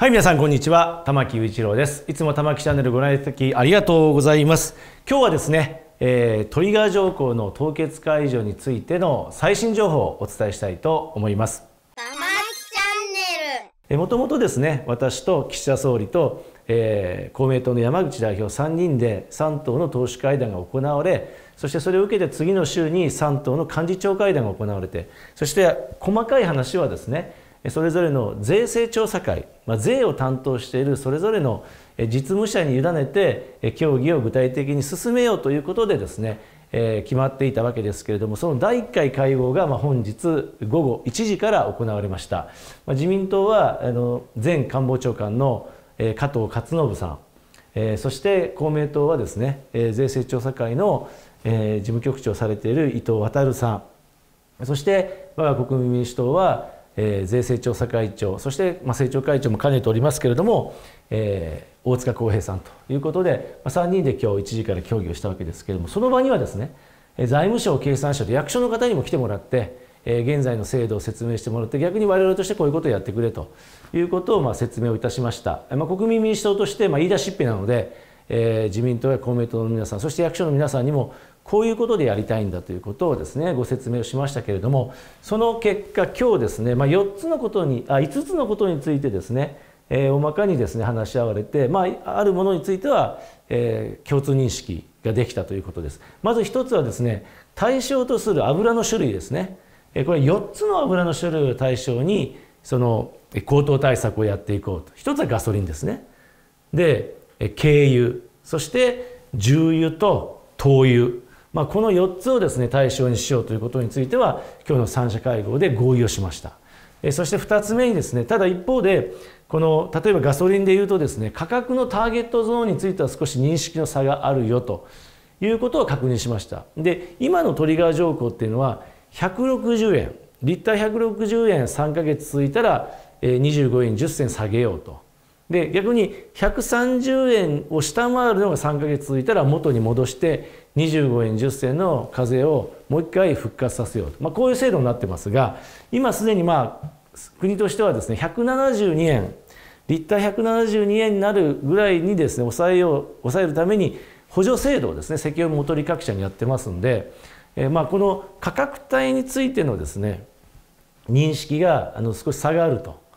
はい皆さんこんにちは玉木雄一郎ですいつも玉木チャンネルご覧いただきありがとうございます今日はですね、えー、トリガー条項の凍結解除についての最新情報をお伝えしたいと思います玉木チャンネルもともとですね私と岸田総理と、えー、公明党の山口代表3人で3党の党首会談が行われそしてそれを受けて次の週に3党の幹事長会談が行われてそして細かい話はですねそれぞれの税制調査会、まあ、税を担当しているそれぞれの実務者に委ねて協議を具体的に進めようということでですね、えー、決まっていたわけですけれどもその第1回会合がまあ本日午後1時から行われました、まあ、自民党はあの前官房長官の加藤勝信さん、えー、そして公明党はですね、えー、税制調査会の、えー、事務局長をされている伊藤渉さんそして我が国民民主党はえー、税制調査会長そして、まあ、政調会長も兼ねておりますけれども、えー、大塚康平さんということで、まあ、3人で今日1時から協議をしたわけですけれどもその場にはですね財務省経産省で役所の方にも来てもらって、えー、現在の制度を説明してもらって逆に我々としてこういうことをやってくれということをまあ説明をいたしました、まあ、国民民主党としてまあ言い出しっぺなので、えー、自民党や公明党の皆さんそして役所の皆さんにもこういうことでやりたいんだということをですねご説明をしましたけれどもその結果今日ですね、まあ、4つのことにあ5つのことについてですね、えー、大まかにですね話し合われて、まあ、あるものについては、えー、共通認識ができたということです。まず1つはですね対象とする油の種類ですね。えー、これ4つの油の種類を対象にその高騰対策をやっていこうと。1つはガソリンですね。で軽油そして重油と灯油まあ、この4つをですね対象にしようということについては今日の3者会合で合意をしました。そして2つ目にですねただ一方でこの例えばガソリンでいうとですね価格のターゲットゾーンについては少し認識の差があるよということを確認しましたで今のトリガー条項っていうのは160円リッター160円3ヶ月続いたら25円10銭下げようとで逆に130円を下回るのが3か月続いたら元に戻して25円10銭の課税をもう一回復活させようと、まあ、こういう制度になってますが今すでにまあ国としてはですね172円ター172円になるぐらいにですね抑えよう抑えるために補助制度をですね石油元利各社にやってますんで、えー、まあこの価格帯についてのですね認識があの少し差があると。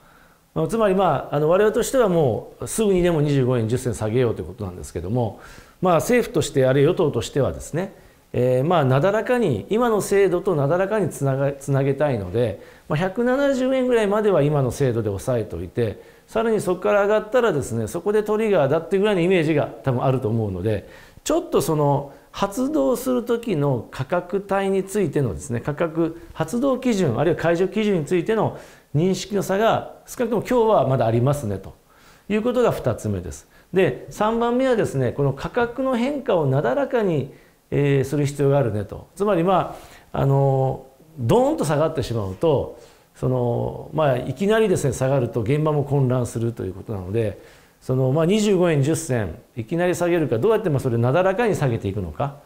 つまり、まあ、あの我々としてはもうすぐにでも25円10銭下げようということなんですけども、まあ、政府としてあるいは与党としてはですね、えー、まあなだらかに今の制度となだらかにつなつなげたいので、まあ、170円ぐらいまでは今の制度で抑えておいてさらにそこから上がったらですねそこでトリガーだっていうぐらいのイメージが多分あると思うのでちょっとその発動する時の価格帯についてのですね価格発動基準あるいは解除基準についての認識の差が少なくとも今日はまだありますねということが2つ目です。で3番目はですねこの価格の変化をなだらかに、えー、する必要があるねとつまりまああのドーンと下がってしまうとその、まあ、いきなりですね下がると現場も混乱するということなのでそのまあ25円10銭いきなり下げるかどうやってもそれなだらかに下げていくのか、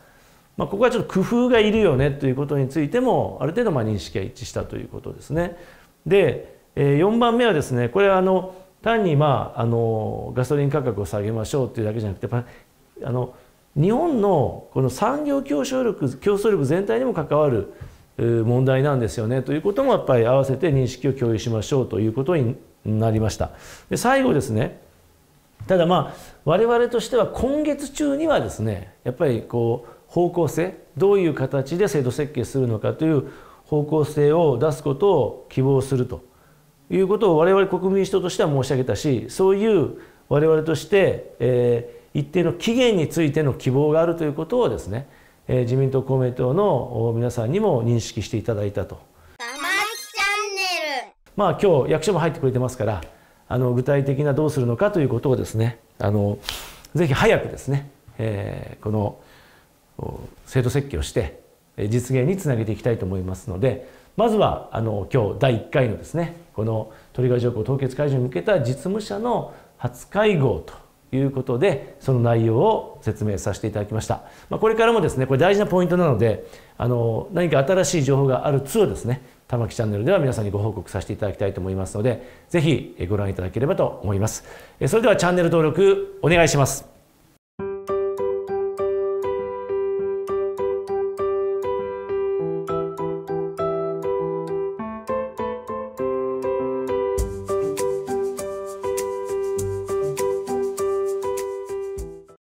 まあ、ここはちょっと工夫がいるよねということについてもある程度まあ認識が一致したということですね。で4番目はですねこれはあの単にまああのガソリン価格を下げましょうというだけじゃなくてあの日本のこの産業競争力競争力全体にも関わる問題なんですよねということもやっぱり合わせて認識を共有しましょうということになりました。で最後ですねただまあ我々としては今月中にはですねやっぱりこう方向性どういう形で制度設計するのかという方向性を出すことを希望するということを我々国民主党としては申し上げたしそういう我々として、えー、一定の期限についての希望があるということをですね、えー、自民党公明党の皆さんにも認識していただいたと。まあ今日役所も入ってくれてますからあの具体的などうするのかということをですねあのぜひ早くですね、えー、この制度設計をして実現につなげていきたいと思いますのでまずはあの今日第1回のですねこのガー条項凍結解除に向けた実務者の初会合ということでその内容を説明させていただきました、まあ、これからもですねこれ大事なポイントなのであの何か新しい情報がある通をですね玉木チャンネルでは皆さんにご報告させていただきたいと思いますので、ぜひご覧いただければと思います。それではチャンネル登録お願いします。